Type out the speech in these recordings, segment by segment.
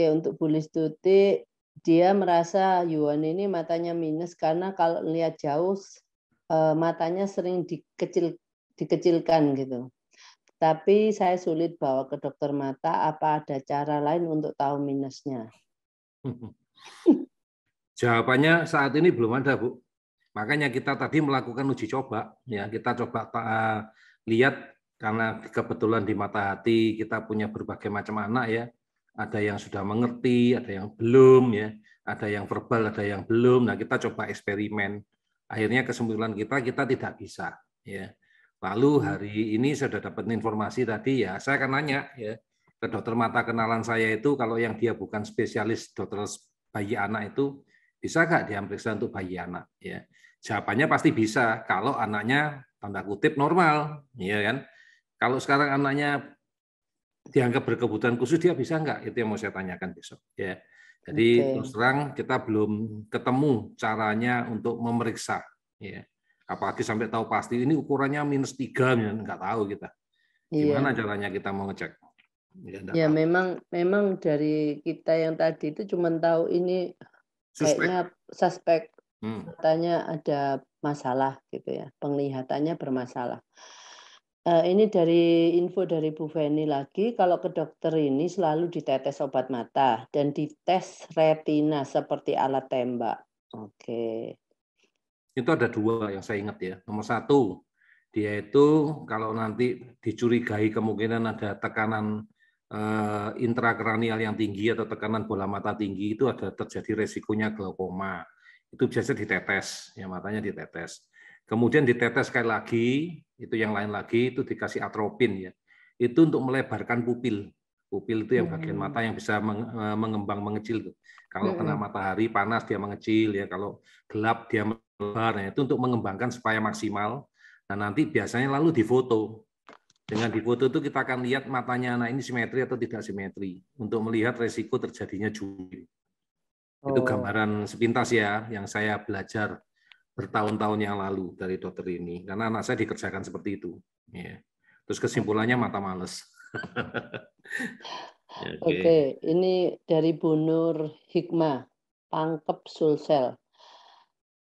Oke, untuk Bulis Tuti, dia merasa Yuan ini matanya minus karena kalau lihat jauh eh, matanya sering dikecil dikecilkan gitu. Tapi saya sulit bawa ke dokter mata apa ada cara lain untuk tahu minusnya. Jawabannya saat ini belum ada, Bu. Makanya kita tadi melakukan uji coba ya, kita coba eh, lihat karena kebetulan di mata hati kita punya berbagai macam anak ya ada yang sudah mengerti, ada yang belum ya, ada yang verbal, ada yang belum. Nah, kita coba eksperimen. Akhirnya kesimpulan kita kita tidak bisa ya. Lalu hmm. hari ini sudah dapat informasi tadi ya, saya akan nanya ya ke dokter mata kenalan saya itu kalau yang dia bukan spesialis dokter bayi anak itu bisa nggak dia periksa untuk bayi anak ya. Jawabannya pasti bisa kalau anaknya tanda kutip normal, ya kan. Kalau sekarang anaknya dianggap berkebutuhan khusus dia bisa nggak? Itu yang mau saya tanyakan besok. Ya. Jadi okay. terus terang kita belum ketemu caranya untuk memeriksa. Ya. Apalagi sampai tahu pasti ini ukurannya minus tiga, nggak tahu kita. Iya. Gimana yeah. caranya kita mau ngecek? Ya, ya memang memang dari kita yang tadi itu cuma tahu ini suspek. kayaknya suspek hmm. katanya ada masalah gitu ya penglihatannya bermasalah Uh, ini dari info dari Bu Feni lagi, kalau ke dokter ini selalu ditetes obat mata dan dites retina seperti alat tembak. Oke. Okay. Itu ada dua yang saya ingat ya. Nomor satu, dia itu kalau nanti dicurigai kemungkinan ada tekanan uh, intrakranial yang tinggi atau tekanan bola mata tinggi itu ada terjadi resikonya glaukoma. Itu biasanya ditetes, ya matanya ditetes. Kemudian ditetes sekali lagi, itu yang lain lagi, itu dikasih atropin ya. Itu untuk melebarkan pupil. Pupil itu yang bagian hmm. mata yang bisa e, mengembang mengecil. Kalau kena hmm. matahari panas dia mengecil ya, kalau gelap dia melebar. Ya. Itu untuk mengembangkan supaya maksimal. Nah nanti biasanya lalu difoto. Dengan difoto itu kita akan lihat matanya anak ini simetri atau tidak simetri untuk melihat resiko terjadinya juri. Itu oh. gambaran sepintas ya yang saya belajar bertahun-tahun yang lalu dari dokter ini karena anak saya dikerjakan seperti itu ya terus kesimpulannya mata males oke okay. okay. ini dari Bunur Hikmah Pangkep Sulsel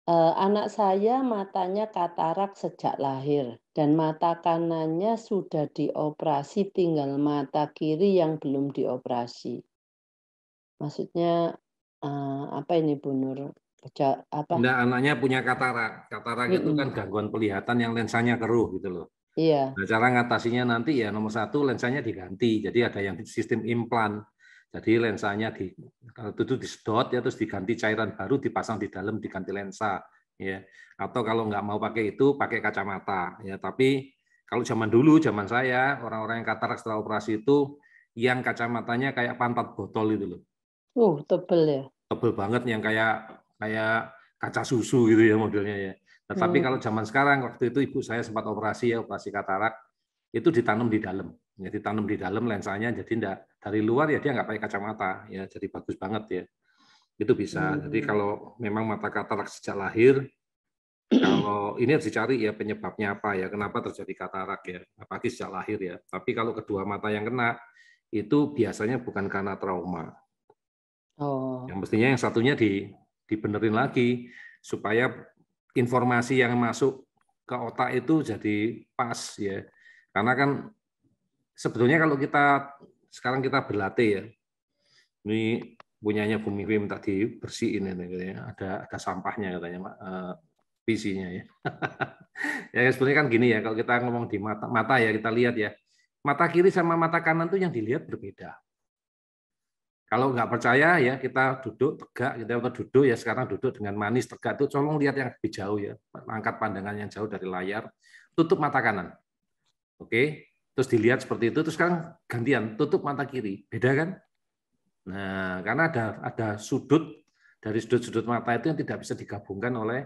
eh, anak saya matanya katarak sejak lahir dan mata kanannya sudah dioperasi tinggal mata kiri yang belum dioperasi maksudnya eh, apa ini Bu Nur apa? Nah, anaknya punya katarak. Katarak mm -mm. itu kan gangguan pelihatan yang lensanya keruh gitu loh. Iya. Nah, cara ngatasinya nanti ya nomor satu lensanya diganti. Jadi ada yang sistem implan. Jadi lensanya di kalau itu disedot ya terus diganti cairan baru dipasang di dalam diganti lensa ya. Atau kalau nggak mau pakai itu pakai kacamata ya. Tapi kalau zaman dulu zaman saya orang-orang yang katarak setelah operasi itu yang kacamatanya kayak pantat botol itu loh. Uh, tebel ya. Tebel banget yang kayak kayak kaca susu gitu ya modelnya ya. Tetapi nah, hmm. kalau zaman sekarang waktu itu ibu saya sempat operasi ya operasi katarak itu ditanam di dalam. Ya, ditanam di dalam lensanya jadi enggak dari luar ya dia nggak pakai kacamata ya jadi bagus banget ya. Itu bisa. Hmm. Jadi kalau memang mata katarak sejak lahir kalau ini harus dicari ya penyebabnya apa ya kenapa terjadi katarak ya apalagi sejak lahir ya. Tapi kalau kedua mata yang kena itu biasanya bukan karena trauma. Oh. Yang mestinya yang satunya di dibenerin lagi supaya informasi yang masuk ke otak itu jadi pas ya. Karena kan sebetulnya kalau kita sekarang kita berlatih ya. Ini punyanya Bumi Wim tadi bersihin ini ya. Ada ada sampahnya katanya Pak visinya eh, ya. ya sebetulnya kan gini ya kalau kita ngomong di mata mata ya kita lihat ya. Mata kiri sama mata kanan tuh yang dilihat berbeda. Kalau nggak percaya ya kita duduk tegak, kita gitu ya. duduk ya sekarang duduk dengan manis tegak itu tolong lihat yang lebih jauh ya, angkat pandangan yang jauh dari layar, tutup mata kanan. Oke, terus dilihat seperti itu, terus sekarang gantian tutup mata kiri. Beda kan? Nah, karena ada ada sudut dari sudut-sudut mata itu yang tidak bisa digabungkan oleh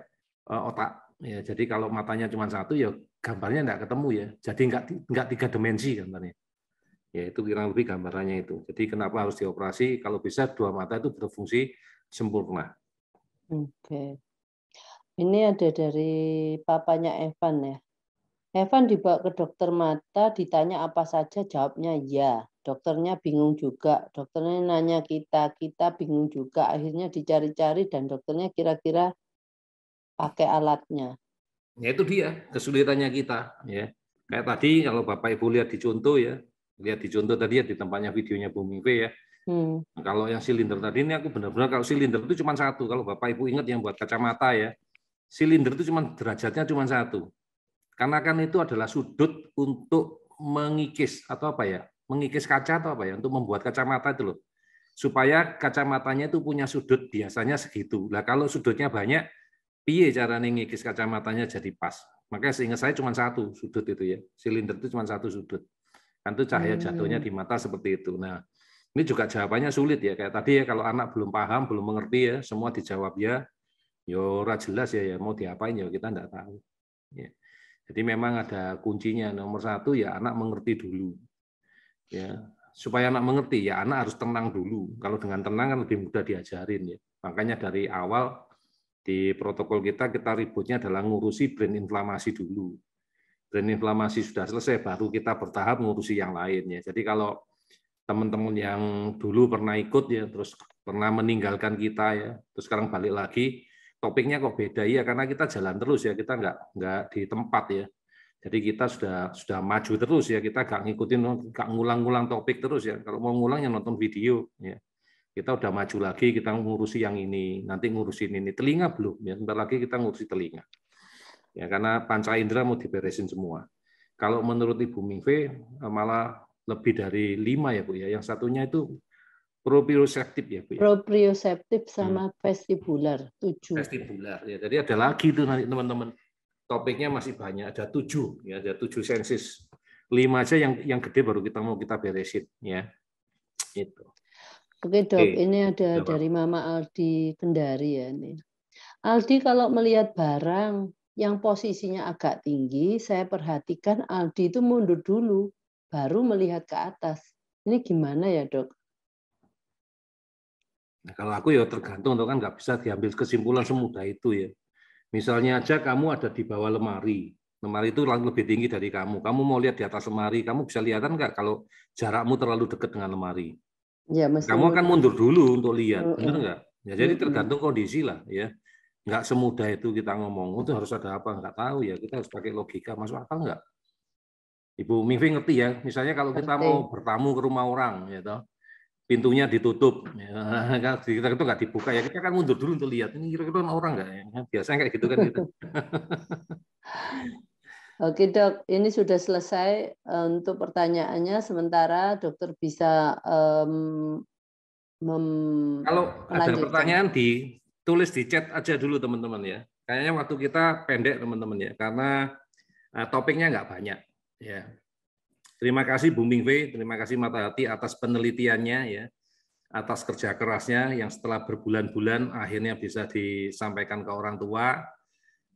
eh, otak. Ya, jadi kalau matanya cuma satu ya gambarnya nggak ketemu ya. Jadi nggak nggak tiga dimensi gambarnya. Ya, itu kira lebih gambarannya itu. Jadi kenapa harus dioperasi? Kalau bisa dua mata itu berfungsi sempurna. Oke. Okay. Ini ada dari papanya Evan ya. Evan dibawa ke dokter mata, ditanya apa saja, jawabnya ya. Dokternya bingung juga. Dokternya nanya kita, kita bingung juga. Akhirnya dicari-cari dan dokternya kira-kira pakai alatnya. Ya itu dia kesulitannya kita. Ya kayak tadi kalau bapak ibu lihat di contoh ya lihat di contoh tadi ya di tempatnya videonya Bumi V ya. Hmm. Nah, kalau yang silinder tadi ini aku benar-benar kalau silinder itu cuma satu. Kalau Bapak Ibu ingat yang buat kacamata ya, silinder itu cuma derajatnya cuma satu. Karena kan itu adalah sudut untuk mengikis atau apa ya, mengikis kaca atau apa ya, untuk membuat kacamata itu loh. Supaya kacamatanya itu punya sudut biasanya segitu. Nah kalau sudutnya banyak, piye cara ngikis kacamatanya jadi pas. Makanya seingat saya cuma satu sudut itu ya, silinder itu cuma satu sudut. Kan itu cahaya hmm. jatuhnya di mata seperti itu. Nah, ini juga jawabannya sulit ya. Kayak tadi ya kalau anak belum paham, belum mengerti ya, semua dijawab ya. Yo, ya, ora jelas ya, ya mau diapain ya kita enggak tahu. Ya. Jadi memang ada kuncinya nomor satu ya anak mengerti dulu. Ya, supaya anak mengerti ya anak harus tenang dulu. Kalau dengan tenang kan lebih mudah diajarin ya. Makanya dari awal di protokol kita kita ributnya adalah ngurusi brain inflamasi dulu brain inflamasi sudah selesai, baru kita bertahap mengurusi yang lainnya. Jadi kalau teman-teman yang dulu pernah ikut ya, terus pernah meninggalkan kita ya, terus sekarang balik lagi, topiknya kok beda ya, karena kita jalan terus ya, kita nggak nggak di tempat ya. Jadi kita sudah sudah maju terus ya, kita nggak ngikutin, nggak ngulang-ngulang topik terus ya. Kalau mau ngulang yang nonton video ya. Kita udah maju lagi, kita ngurusi yang ini, nanti ngurusin ini. Telinga belum ya, sebentar lagi kita ngurusi telinga ya karena panca indera mau diberesin semua. Kalau menurut Ibu Mingfe eh, malah lebih dari lima ya Bu ya, yang satunya itu proprioceptif ya Bu ya. Proprioceptif sama hmm. vestibular tujuh. Vestibular ya, jadi ada lagi tuh nanti teman-teman topiknya masih banyak ada tujuh ya ada tujuh sensis lima aja yang yang gede baru kita mau kita beresin ya itu oke dok oke. ini ada Dapat. dari Mama Aldi Kendari ya ini Aldi kalau melihat barang yang posisinya agak tinggi, saya perhatikan Aldi itu mundur dulu, baru melihat ke atas. Ini gimana ya dok? Nah, kalau aku ya tergantung, tuh kan nggak bisa diambil kesimpulan semudah itu ya. Misalnya aja kamu ada di bawah lemari, lemari itu lebih tinggi dari kamu. Kamu mau lihat di atas lemari, kamu bisa lihatan nggak kalau jarakmu terlalu dekat dengan lemari? Ya, kamu akan mundur dulu untuk lihat, benar nggak? Ya, jadi tergantung kondisi lah ya nggak semudah itu kita ngomong oh, itu harus ada apa nggak tahu ya kita harus pakai logika masuk akal nggak Ibu Mivi ngerti ya misalnya kalau kita mau bertamu ke rumah orang ya toh pintunya ditutup ya, kan, kita itu nggak dibuka ya kita kan mundur dulu untuk lihat ini kira-kira orang nggak ya kan, biasanya kayak gitu kan kita. Gitu. Oke dok, ini sudah selesai eh, untuk pertanyaannya. Sementara dokter bisa um, Kalau ada pertanyaan di tulis di chat aja dulu teman-teman ya. Kayaknya waktu kita pendek teman-teman ya, karena eh, topiknya nggak banyak. Ya. Terima kasih Buming V, terima kasih Mata Hati atas penelitiannya ya, atas kerja kerasnya yang setelah berbulan-bulan akhirnya bisa disampaikan ke orang tua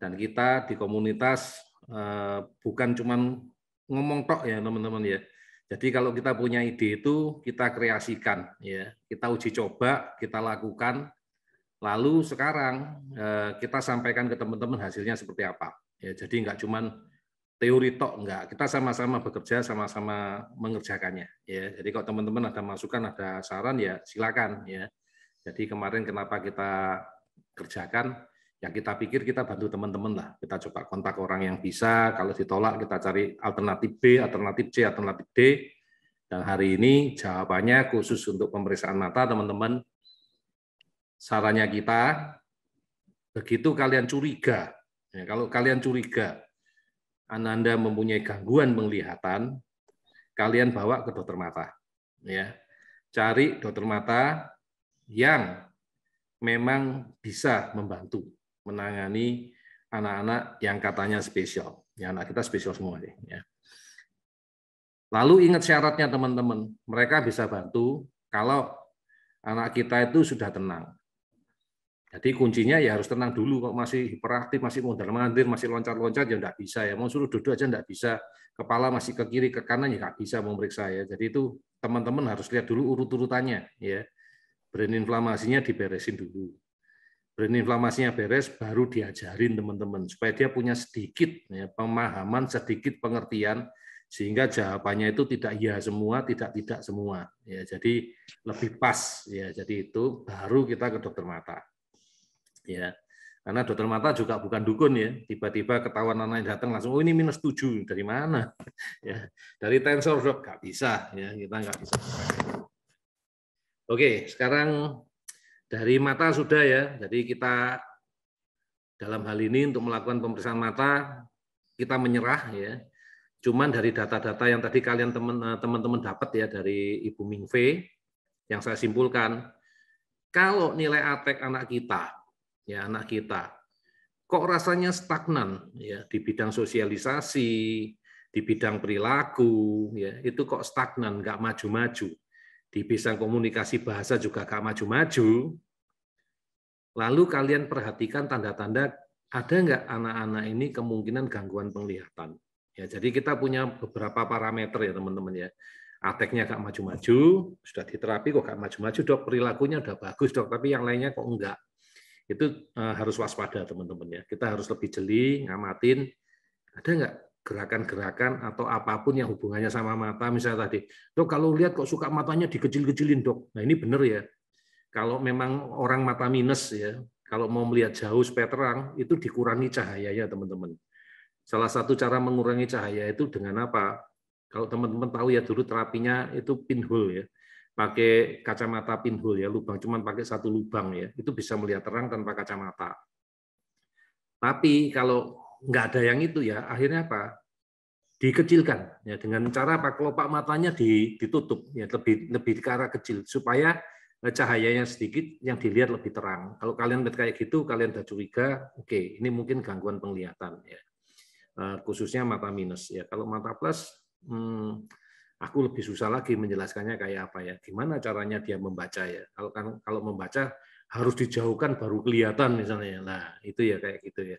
dan kita di komunitas eh, bukan cuman ngomong tok ya teman-teman ya. Jadi kalau kita punya ide itu kita kreasikan ya, kita uji coba, kita lakukan Lalu sekarang eh, kita sampaikan ke teman-teman hasilnya seperti apa. Ya, jadi nggak cuma teori tok nggak, kita sama-sama bekerja, sama-sama mengerjakannya. Ya, jadi kalau teman-teman ada masukan, ada saran ya silakan. Ya, jadi kemarin kenapa kita kerjakan? Ya kita pikir kita bantu teman-teman lah. Kita coba kontak orang yang bisa. Kalau ditolak kita cari alternatif B, alternatif C, alternatif D. Dan hari ini jawabannya khusus untuk pemeriksaan mata teman-teman sarannya kita, begitu kalian curiga, ya, kalau kalian curiga Ananda mempunyai gangguan penglihatan, kalian bawa ke dokter mata. Ya. Cari dokter mata yang memang bisa membantu menangani anak-anak yang katanya spesial. Ya, anak kita spesial semua deh. Ya. Lalu ingat syaratnya teman-teman, mereka bisa bantu kalau anak kita itu sudah tenang. Jadi kuncinya ya harus tenang dulu kok masih hiperaktif, masih modal mandir, masih loncat-loncat ya enggak bisa ya. Mau suruh duduk aja enggak bisa. Kepala masih ke kiri ke kanan ya enggak bisa memeriksa ya. Jadi itu teman-teman harus lihat dulu urut-urutannya ya. Brain inflamasinya diberesin dulu. Brain inflamasinya beres baru diajarin teman-teman supaya dia punya sedikit ya, pemahaman, sedikit pengertian sehingga jawabannya itu tidak ya semua, tidak tidak semua. Ya, jadi lebih pas ya. Jadi itu baru kita ke dokter mata ya karena dokter mata juga bukan dukun ya tiba-tiba ketahuan anak yang datang langsung oh ini minus tujuh dari mana ya dari tensor dok nggak bisa ya kita nggak bisa oke sekarang dari mata sudah ya jadi kita dalam hal ini untuk melakukan pemeriksaan mata kita menyerah ya cuman dari data-data yang tadi kalian teman-teman eh, dapat ya dari Ibu Mingfe yang saya simpulkan kalau nilai atek anak kita ya anak kita. Kok rasanya stagnan ya di bidang sosialisasi, di bidang perilaku, ya itu kok stagnan, nggak maju-maju. Di bidang komunikasi bahasa juga nggak maju-maju. Lalu kalian perhatikan tanda-tanda ada nggak anak-anak ini kemungkinan gangguan penglihatan. Ya, jadi kita punya beberapa parameter ya teman-teman ya. Ateknya nggak maju-maju, sudah diterapi kok nggak maju-maju dok, perilakunya udah bagus dok, tapi yang lainnya kok enggak itu eh, harus waspada teman-teman ya. Kita harus lebih jeli, ngamatin ada nggak gerakan-gerakan atau apapun yang hubungannya sama mata misalnya tadi. Dok kalau lihat kok suka matanya dikecil-kecilin dok. Nah ini benar ya. Kalau memang orang mata minus ya, kalau mau melihat jauh supaya terang itu dikurangi cahayanya teman-teman. Salah satu cara mengurangi cahaya itu dengan apa? Kalau teman-teman tahu ya dulu terapinya itu pinhole ya pakai kacamata pinhole ya lubang cuman pakai satu lubang ya itu bisa melihat terang tanpa kacamata tapi kalau nggak ada yang itu ya akhirnya apa dikecilkan ya dengan cara pak kelopak matanya ditutup ya lebih lebih ke arah kecil supaya eh, cahayanya sedikit yang dilihat lebih terang kalau kalian lihat kayak gitu kalian udah curiga oke okay, ini mungkin gangguan penglihatan ya eh, khususnya mata minus ya kalau mata plus hmm, aku lebih susah lagi menjelaskannya kayak apa ya. Gimana caranya dia membaca ya? Kalau kan kalau membaca harus dijauhkan baru kelihatan misalnya. Nah, itu ya kayak gitu ya.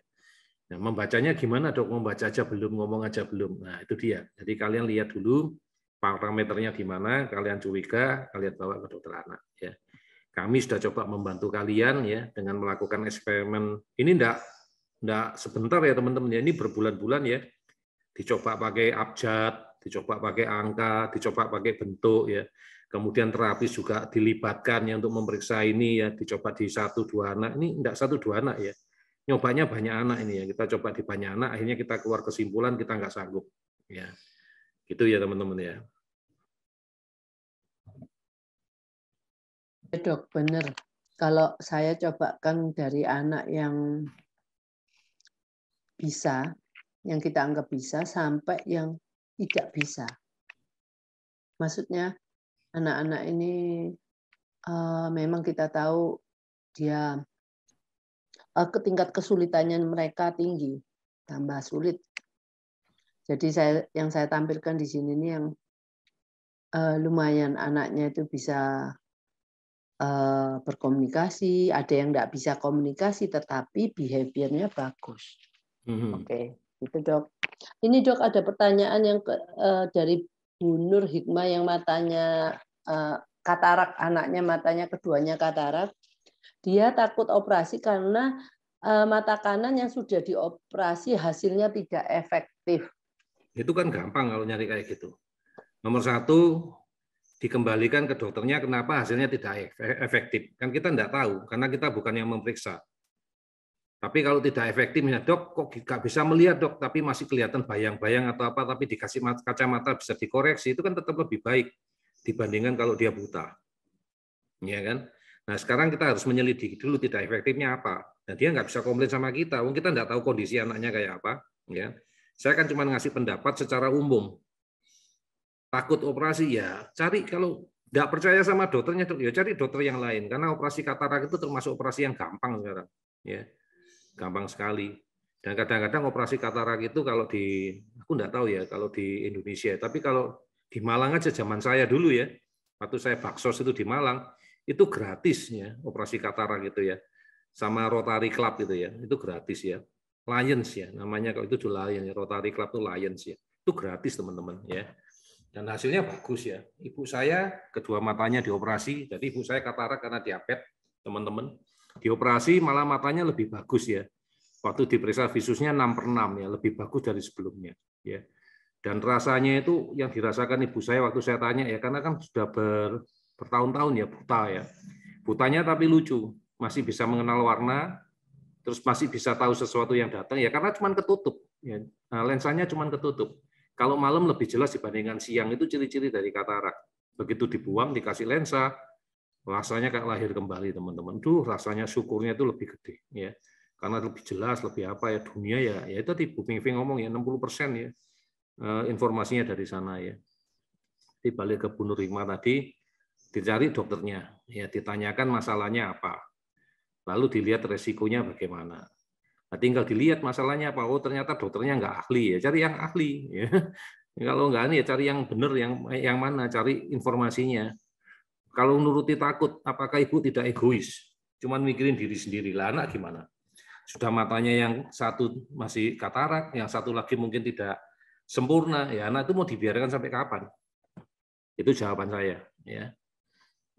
Nah, membacanya gimana dok? Membaca aja belum, ngomong aja belum. Nah, itu dia. Jadi kalian lihat dulu parameternya di mana, kalian curiga, kalian bawa ke dokter anak ya. Kami sudah coba membantu kalian ya dengan melakukan eksperimen. Ini ndak ndak sebentar ya teman-teman ya, ini berbulan-bulan ya. Dicoba pakai abjad, dicoba pakai angka, dicoba pakai bentuk ya. Kemudian terapis juga dilibatkan ya untuk memeriksa ini ya, dicoba di satu dua anak. Ini enggak satu dua anak ya. Nyobanya banyak anak ini ya. Kita coba di banyak anak, akhirnya kita keluar kesimpulan kita enggak sanggup ya. Gitu ya teman-teman ya. Dok, benar. Kalau saya coba kan dari anak yang bisa, yang kita anggap bisa, sampai yang tidak bisa. Maksudnya anak-anak ini uh, memang kita tahu dia uh, ke kesulitannya mereka tinggi, tambah sulit. Jadi saya yang saya tampilkan di sini ini yang uh, lumayan anaknya itu bisa berkomunikasi, ada yang tidak bisa komunikasi tetapi behaviornya bagus. Mm -hmm. Oke. Okay. Gitu, Dok. Ini, Dok, ada pertanyaan yang ke, uh, dari Bu Nur Hikmah yang matanya uh, katarak, anaknya matanya keduanya katarak. Dia takut operasi karena uh, mata kanan yang sudah dioperasi hasilnya tidak efektif. Itu kan gampang kalau nyari kayak gitu. Nomor satu, dikembalikan ke dokternya kenapa hasilnya tidak e-, efektif. Kan kita tidak tahu, karena kita bukan yang memeriksa. Tapi kalau tidak efektif, misalnya dok, kok nggak bisa melihat dok, tapi masih kelihatan bayang-bayang atau apa, tapi dikasih kacamata bisa dikoreksi, itu kan tetap lebih baik dibandingkan kalau dia buta. Ya kan? Nah sekarang kita harus menyelidiki dulu tidak efektifnya apa. Nanti dia nggak bisa komplain sama kita, mungkin kita nggak tahu kondisi anaknya kayak apa. Ya. Kan? Saya kan cuma ngasih pendapat secara umum. Takut operasi ya, cari kalau nggak percaya sama dokternya, ya cari dokter yang lain. Karena operasi katarak itu termasuk operasi yang gampang sekarang. Ya gampang sekali. Dan kadang-kadang operasi katarak itu kalau di aku nggak tahu ya kalau di Indonesia, tapi kalau di Malang aja zaman saya dulu ya, waktu saya baksos itu di Malang, itu gratis ya operasi katarak gitu ya. Sama Rotary Club gitu ya, itu gratis ya. Lions ya, namanya kalau itu Lions, Rotary Club itu Lions ya. Itu gratis teman-teman ya. Dan hasilnya bagus ya. Ibu saya kedua matanya dioperasi, jadi ibu saya katarak karena diabetes, teman-teman. Dioperasi malah matanya lebih bagus ya. Waktu diperiksa visusnya 6 per 6 ya, lebih bagus dari sebelumnya. ya Dan rasanya itu yang dirasakan ibu saya waktu saya tanya ya, karena kan sudah ber, bertahun-tahun ya buta ya. Butanya tapi lucu, masih bisa mengenal warna, terus masih bisa tahu sesuatu yang datang ya karena cuman ketutup. Ya. Nah, lensanya cuma ketutup. Kalau malam lebih jelas dibandingkan siang itu ciri-ciri dari katarak. Begitu dibuang dikasih lensa, rasanya kayak lahir kembali teman-teman tuh rasanya syukurnya itu lebih gede ya karena lebih jelas lebih apa ya dunia ya ya tadi Bung Pingping ngomong ya 60 persen ya eh, informasinya dari sana ya dibalik balik ke Bunur Rima tadi dicari dokternya ya ditanyakan masalahnya apa lalu dilihat resikonya bagaimana nah, tinggal dilihat masalahnya apa oh ternyata dokternya nggak ahli ya cari yang ahli ya kalau nggak ini ya cari yang benar yang yang mana cari informasinya kalau nuruti takut, apakah ibu tidak egois? Cuman mikirin diri sendiri. Lah anak gimana? Sudah matanya yang satu masih katarak, yang satu lagi mungkin tidak sempurna. Ya anak itu mau dibiarkan sampai kapan? Itu jawaban saya. Ya.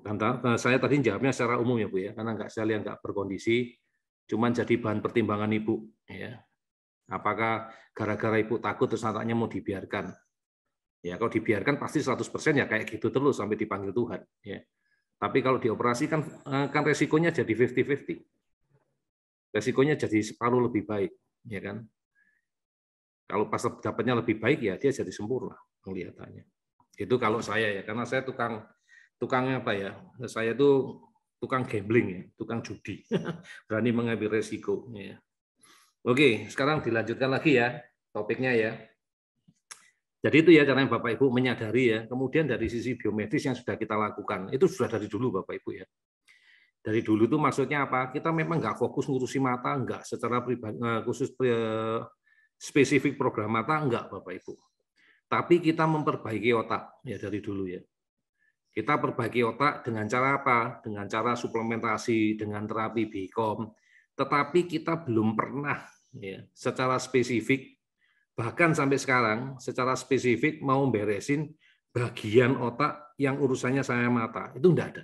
Karena eh, saya tadi jawabnya secara umum ya Bu ya, karena nggak saya lihat nggak berkondisi, cuman jadi bahan pertimbangan Ibu. Ya. Apakah gara-gara Ibu takut terus anaknya mau dibiarkan? Ya, kalau dibiarkan pasti 100% ya kayak gitu terus sampai dipanggil Tuhan, ya. Tapi kalau dioperasikan kan eh, kan resikonya jadi 50-50. Resikonya jadi separuh lebih baik, ya kan? Kalau pas dapatnya lebih baik ya dia jadi sempurna kelihatannya. Itu kalau saya ya, karena saya tukang tukang apa ya? Saya itu tukang gambling ya, tukang judi. Berani mengambil resiko ya. Oke, sekarang dilanjutkan lagi ya topiknya ya. Jadi itu ya caranya Bapak Ibu menyadari ya. Kemudian dari sisi biomedis yang sudah kita lakukan, itu sudah dari dulu Bapak Ibu ya. Dari dulu itu maksudnya apa? Kita memang nggak fokus ngurusi mata, nggak secara pribadi, eh, khusus eh, spesifik program mata, nggak Bapak Ibu. Tapi kita memperbaiki otak ya dari dulu ya. Kita perbaiki otak dengan cara apa? Dengan cara suplementasi, dengan terapi BIKOM. Tetapi kita belum pernah ya, secara spesifik bahkan sampai sekarang secara spesifik mau beresin bagian otak yang urusannya saya mata itu enggak ada.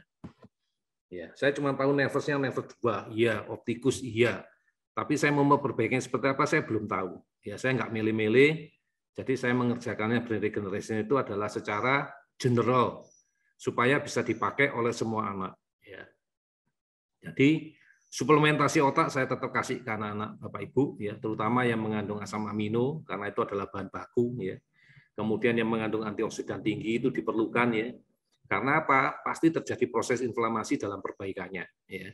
Ya, saya cuma tahu nervousnya nervous dua, iya, optikus iya, tapi saya mau memperbaikinya seperti apa saya belum tahu. Ya, saya nggak milih-milih, jadi saya mengerjakannya brain regeneration itu adalah secara general supaya bisa dipakai oleh semua anak. Ya. Jadi suplementasi otak saya tetap kasih ke anak-anak Bapak Ibu ya, terutama yang mengandung asam amino karena itu adalah bahan baku ya. Kemudian yang mengandung antioksidan tinggi itu diperlukan ya. Karena apa? Pasti terjadi proses inflamasi dalam perbaikannya ya.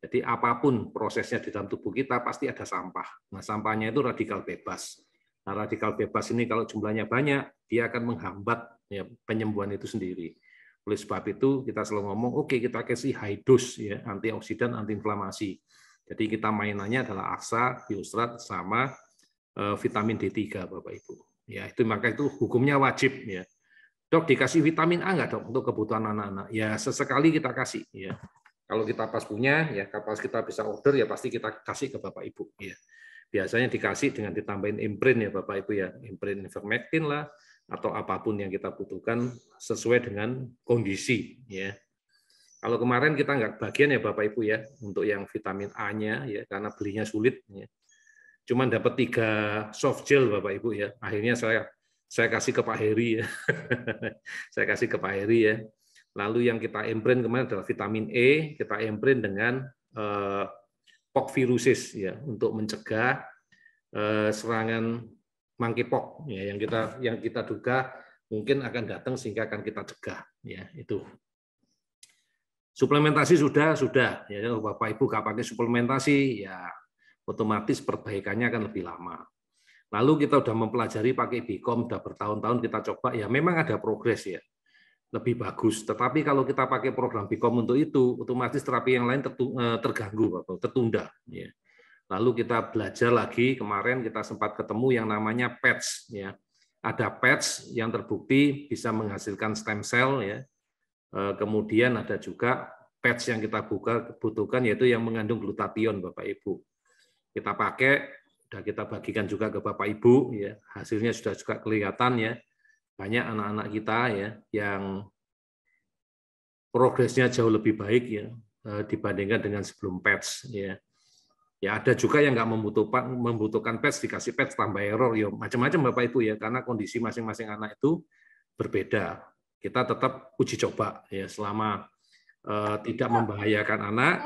Jadi apapun prosesnya di dalam tubuh kita pasti ada sampah. Nah, sampahnya itu radikal bebas. Nah, radikal bebas ini kalau jumlahnya banyak, dia akan menghambat ya, penyembuhan itu sendiri. Oleh sebab itu kita selalu ngomong, oke okay, kita kasih high dose ya, antioksidan, antiinflamasi. Jadi kita mainannya adalah aksa, biostrat, sama eh, vitamin D3, Bapak Ibu. Ya, itu maka itu hukumnya wajib ya. Dok, dikasih vitamin A nggak dok untuk kebutuhan anak-anak? Ya, sesekali kita kasih. Ya. Kalau kita pas punya, ya kapas kita bisa order, ya pasti kita kasih ke Bapak Ibu. Ya. Biasanya dikasih dengan ditambahin imprint ya Bapak Ibu ya, imprint ivermectin lah, atau apapun yang kita butuhkan sesuai dengan kondisi ya. Kalau kemarin kita nggak bagian ya Bapak Ibu ya untuk yang vitamin A-nya ya karena belinya sulit ya. Cuman dapat tiga soft gel Bapak Ibu ya. Akhirnya saya saya kasih ke Pak Heri ya. saya kasih ke Pak Heri ya. Lalu yang kita imprint kemarin adalah vitamin E, kita imprint dengan eh, pokvirusis ya untuk mencegah eh, serangan monkeypox ya, ya yang kita yang kita duga mungkin akan datang sehingga akan kita cegah ya itu suplementasi sudah sudah ya bapak ibu pakai suplementasi ya otomatis perbaikannya akan lebih lama lalu kita sudah mempelajari pakai Bicom sudah bertahun-tahun kita coba ya memang ada progres ya lebih bagus tetapi kalau kita pakai program Bicom untuk itu otomatis terapi yang lain eh, terganggu atau tertunda ya Lalu kita belajar lagi kemarin kita sempat ketemu yang namanya patch ya. Ada patch yang terbukti bisa menghasilkan stem cell ya. E, kemudian ada juga patch yang kita buka butuhkan yaitu yang mengandung glutathione Bapak Ibu. Kita pakai sudah kita bagikan juga ke Bapak Ibu ya. Hasilnya sudah juga kelihatan ya. Banyak anak-anak kita ya yang progresnya jauh lebih baik ya e, dibandingkan dengan sebelum patch ya Ya ada juga yang nggak membutuhkan membutuhkan pet dikasih pet tambah error ya macam-macam Bapak Ibu ya karena kondisi masing-masing anak itu berbeda. Kita tetap uji coba ya selama uh, tidak membahayakan anak